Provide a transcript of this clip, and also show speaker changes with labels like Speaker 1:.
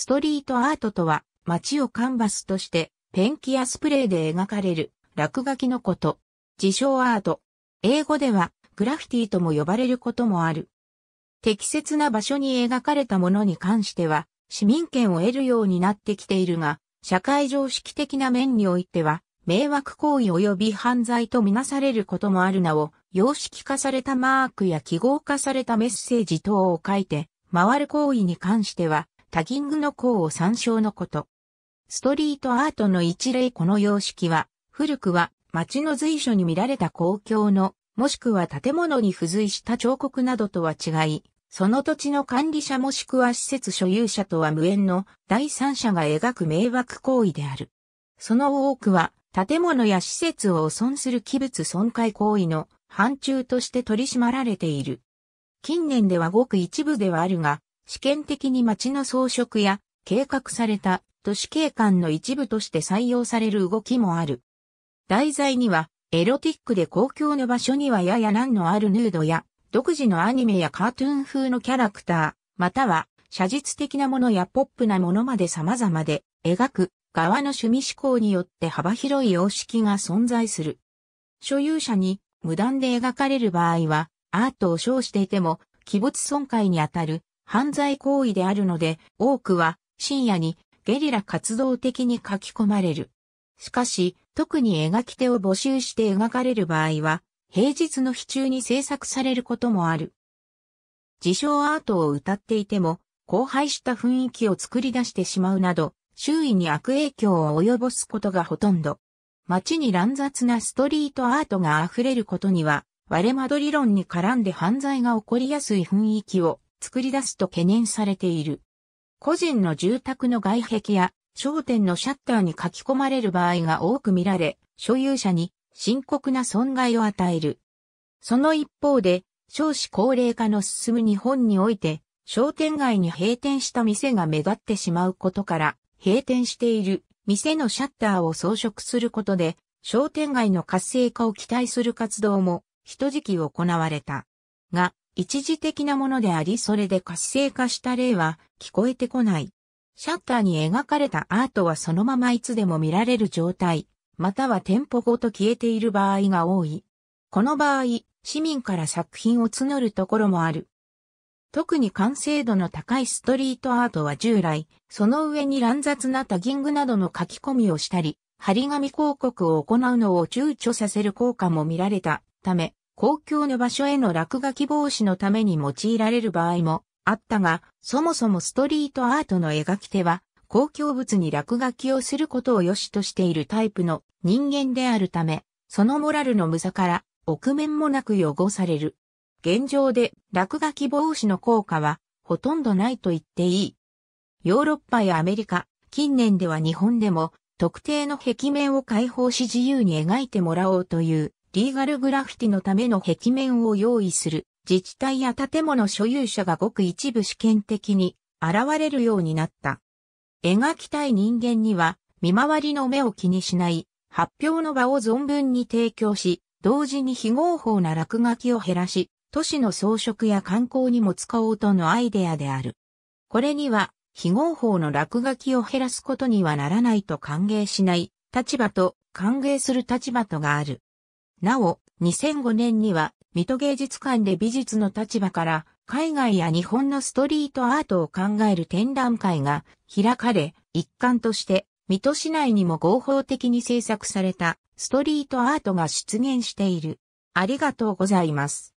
Speaker 1: ストリートアートとは、街をカンバスとして、ペンキやスプレーで描かれる、落書きのこと。自称アート。英語では、グラフィティとも呼ばれることもある。適切な場所に描かれたものに関しては、市民権を得るようになってきているが、社会常識的な面においては、迷惑行為及び犯罪とみなされることもあるなお、様式化されたマークや記号化されたメッセージ等を書いて、回る行為に関しては、タギングの項を参照のこと。ストリートアートの一例この様式は、古くは街の随所に見られた公共の、もしくは建物に付随した彫刻などとは違い、その土地の管理者もしくは施設所有者とは無縁の第三者が描く迷惑行為である。その多くは、建物や施設を汚損する器物損壊行為の範疇として取り締まられている。近年ではごく一部ではあるが、試験的に街の装飾や計画された都市景観の一部として採用される動きもある。題材には、エロティックで公共の場所にはやや難のあるヌードや、独自のアニメやカートゥーン風のキャラクター、または、写実的なものやポップなものまで様々で、描く側の趣味思考によって幅広い様式が存在する。所有者に無断で描かれる場合は、アートを称していても、鬼没損壊にあたる犯罪行為であるので、多くは深夜にゲリラ活動的に書き込まれる。しかし、特に描き手を募集して描かれる場合は、平日の日中に制作されることもある。自称アートを歌っていても、荒廃した雰囲気を作り出してしまうなど、周囲に悪影響を及ぼすことがほとんど。街に乱雑なストリートアートが溢れることには、割れ窓理論に絡んで犯罪が起こりやすい雰囲気を作り出すと懸念されている。個人の住宅の外壁や商店のシャッターに書き込まれる場合が多く見られ、所有者に深刻な損害を与える。その一方で、少子高齢化の進む日本において、商店街に閉店した店が目立ってしまうことから、閉店している店のシャッターを装飾することで、商店街の活性化を期待する活動も、一時期行われた。が、一時的なものでありそれで活性化した例は聞こえてこない。シャッターに描かれたアートはそのままいつでも見られる状態、または店舗ごと消えている場合が多い。この場合、市民から作品を募るところもある。特に完成度の高いストリートアートは従来、その上に乱雑なタギングなどの書き込みをしたり、張り紙広告を行うのを躊躇させる効果も見られたため、公共の場所への落書き防止のために用いられる場合もあったが、そもそもストリートアートの描き手は、公共物に落書きをすることを良しとしているタイプの人間であるため、そのモラルの無さから、臆面もなく汚される。現状で落書き防止の効果はほとんどないと言っていい。ヨーロッパやアメリカ、近年では日本でも特定の壁面を解放し自由に描いてもらおうというリーガルグラフィティのための壁面を用意する自治体や建物所有者がごく一部試験的に現れるようになった。描きたい人間には見回りの目を気にしない発表の場を存分に提供し、同時に非合法な落書きを減らし、都市の装飾や観光にも使おうとのアイデアである。これには、非合法の落書きを減らすことにはならないと歓迎しない立場と歓迎する立場とがある。なお、2005年には、水戸芸術館で美術の立場から、海外や日本のストリートアートを考える展覧会が開かれ、一環として、水戸市内にも合法的に制作されたストリートアートが出現している。ありがとうございます。